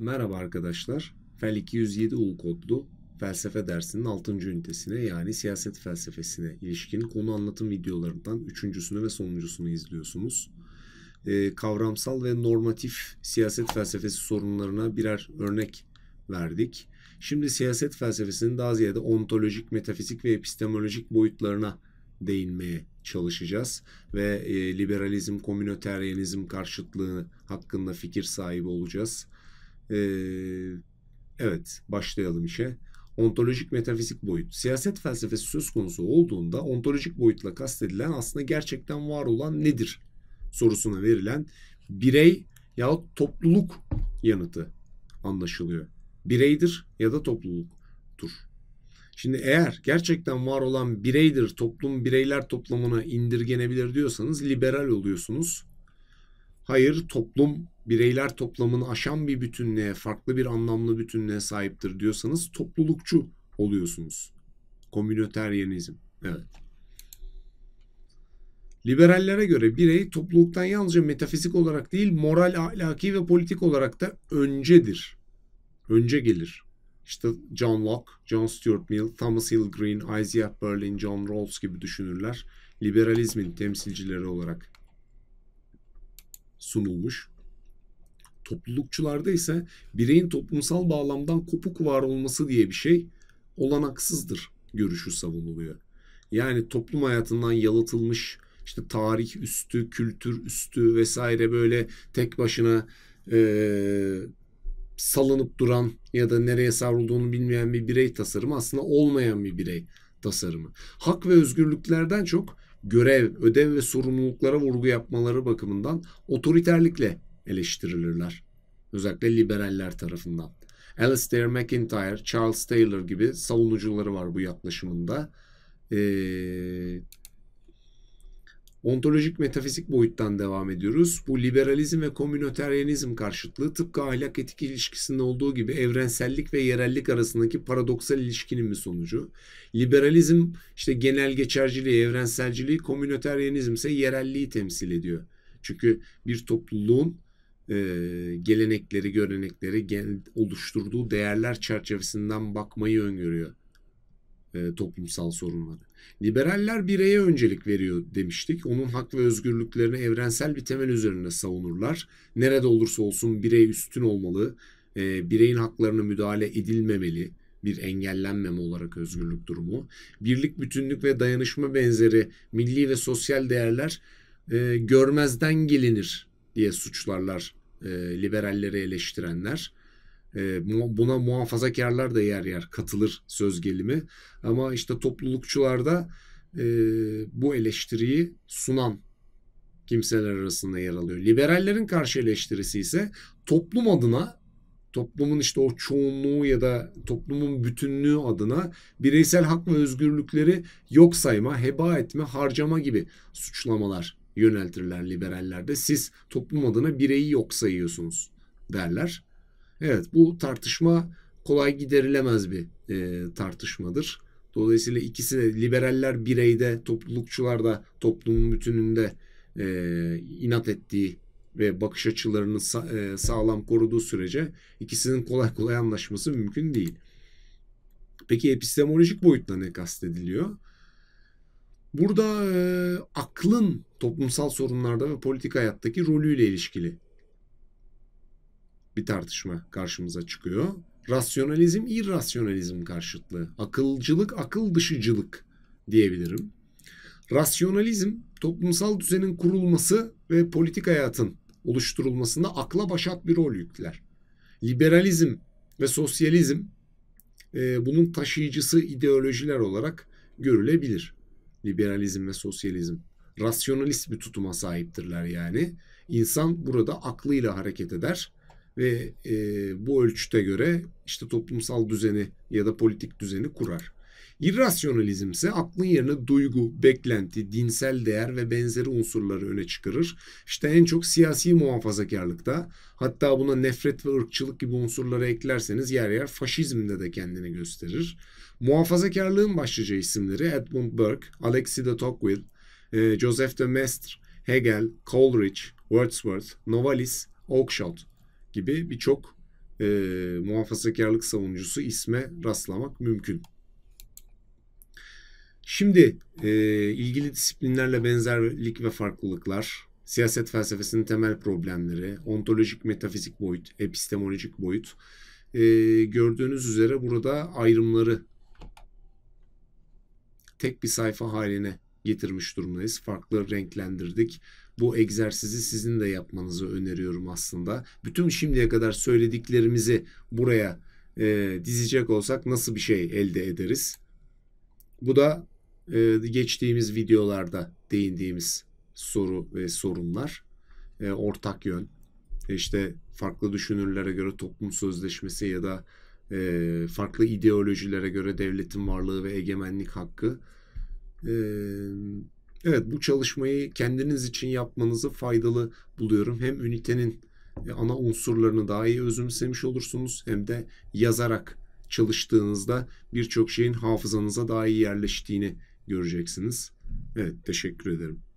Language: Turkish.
Merhaba arkadaşlar. Fel 207 U kodlu felsefe dersinin 6. ünitesine yani siyaset felsefesine ilişkin konu anlatım videolarından üçüncüsünü ve sonuncusunu izliyorsunuz. E, kavramsal ve normatif siyaset felsefesi sorunlarına birer örnek verdik. Şimdi siyaset felsefesinin daha ziyade ontolojik, metafizik ve epistemolojik boyutlarına değinmeye çalışacağız ve e, liberalizm, komünoteryenizm karşıtlığı hakkında fikir sahibi olacağız. Ee, evet, başlayalım işe. Ontolojik metafizik boyut. Siyaset felsefesi söz konusu olduğunda ontolojik boyutla kastedilen aslında gerçekten var olan nedir sorusuna verilen birey yahut topluluk yanıtı anlaşılıyor. Bireydir ya da topluluktur. Şimdi eğer gerçekten var olan bireydir, toplum bireyler toplamına indirgenebilir diyorsanız liberal oluyorsunuz. Hayır toplum bireyler toplamını aşan bir bütünlüğe, farklı bir anlamlı bütünlüğe sahiptir diyorsanız toplulukçu oluyorsunuz. Komünöteryenizm. Evet. Liberallere göre birey topluluktan yalnızca metafizik olarak değil moral, ahlaki ve politik olarak da öncedir. Önce gelir. İşte John Locke, John Stuart Mill, Thomas Hill Green, Isaiah Berlin, John Rawls gibi düşünürler liberalizmin temsilcileri olarak sunulmuş. Toplulukçularda ise bireyin toplumsal bağlamdan kopuk var olması diye bir şey olanaksızdır görüşü savunuluyor. Yani toplum hayatından yalıtılmış işte tarih üstü, kültür üstü vesaire böyle tek başına e, salınıp duran ya da nereye savrulduğunu bilmeyen bir birey tasarımı aslında olmayan bir birey tasarımı. Hak ve özgürlüklerden çok görev, ödev ve sorumluluklara vurgu yapmaları bakımından otoriterlikle eleştirilirler. Özellikle liberaller tarafından. Alistair McIntyre, Charles Taylor gibi savunucuları var bu yaklaşımında. Ee, Ontolojik metafizik boyuttan devam ediyoruz. Bu liberalizm ve komünoteryanizm karşıtlığı tıpkı ahlak etik ilişkisinde olduğu gibi evrensellik ve yerellik arasındaki paradoksal ilişkinin bir sonucu. Liberalizm işte genel geçerciliği, evrenselciliği, komünoteryanizm ise yerelliği temsil ediyor. Çünkü bir topluluğun e, gelenekleri, görenekleri, gen, oluşturduğu değerler çerçevesinden bakmayı öngörüyor e, toplumsal sorunları. Liberaller bireye öncelik veriyor demiştik. Onun hak ve özgürlüklerini evrensel bir temel üzerine savunurlar. Nerede olursa olsun birey üstün olmalı, e, bireyin haklarına müdahale edilmemeli bir engellenmeme olarak özgürlük durumu. Birlik, bütünlük ve dayanışma benzeri milli ve sosyal değerler e, görmezden gelinir diye suçlarlar e, liberalleri eleştirenler. Buna muhafazakarlar da yer yer katılır söz gelimi. Ama işte toplulukçularda bu eleştiriyi sunan kimseler arasında yer alıyor. Liberallerin karşı eleştirisi ise toplum adına toplumun işte o çoğunluğu ya da toplumun bütünlüğü adına bireysel hak ve özgürlükleri yok sayma, heba etme, harcama gibi suçlamalar yöneltirler liberallerde. Siz toplum adına bireyi yok sayıyorsunuz derler. Evet bu tartışma kolay giderilemez bir e, tartışmadır. Dolayısıyla ikisi de liberaller bireyde, toplulukçular da toplumun bütününde e, inat ettiği ve bakış açılarını sa- e, sağlam koruduğu sürece ikisinin kolay kolay anlaşması mümkün değil. Peki epistemolojik boyutla ne kastediliyor? Burada e, aklın toplumsal sorunlarda ve politik hayattaki rolüyle ilişkili bir tartışma karşımıza çıkıyor. Rasyonalizm, irrasyonalizm karşıtlığı. Akılcılık, akıl dışıcılık diyebilirim. Rasyonalizm toplumsal düzenin kurulması ve politik hayatın oluşturulmasında akla başat bir rol yükler. Liberalizm ve sosyalizm e, bunun taşıyıcısı ideolojiler olarak görülebilir. Liberalizm ve sosyalizm rasyonalist bir tutuma sahiptirler yani. İnsan burada aklıyla hareket eder ve e, bu ölçüte göre işte toplumsal düzeni ya da politik düzeni kurar. İrrasyonalizm ise aklın yerine duygu, beklenti, dinsel değer ve benzeri unsurları öne çıkarır. İşte en çok siyasi muhafazakarlıkta hatta buna nefret ve ırkçılık gibi unsurları eklerseniz yer yer faşizmde de kendini gösterir. Muhafazakarlığın başlıca isimleri Edmund Burke, Alexis de Tocqueville, e, Joseph de Maistre, Hegel, Coleridge, Wordsworth, Novalis, Oakeshott, gibi birçok e, muhafazakarlık savuncusu isme rastlamak mümkün. Şimdi e, ilgili disiplinlerle benzerlik ve farklılıklar, siyaset felsefesinin temel problemleri, ontolojik metafizik boyut, epistemolojik boyut e, gördüğünüz üzere burada ayrımları tek bir sayfa haline getirmiş durumdayız. Farklı renklendirdik. Bu egzersizi sizin de yapmanızı öneriyorum aslında. Bütün şimdiye kadar söylediklerimizi buraya e, dizecek olsak nasıl bir şey elde ederiz? Bu da e, geçtiğimiz videolarda değindiğimiz soru ve sorunlar. E, ortak yön, e, İşte farklı düşünürlere göre toplum sözleşmesi ya da e, farklı ideolojilere göre devletin varlığı ve egemenlik hakkı ee, evet bu çalışmayı kendiniz için yapmanızı faydalı buluyorum. Hem ünitenin e, ana unsurlarını daha iyi özümsemiş olursunuz hem de yazarak çalıştığınızda birçok şeyin hafızanıza daha iyi yerleştiğini göreceksiniz. Evet teşekkür ederim.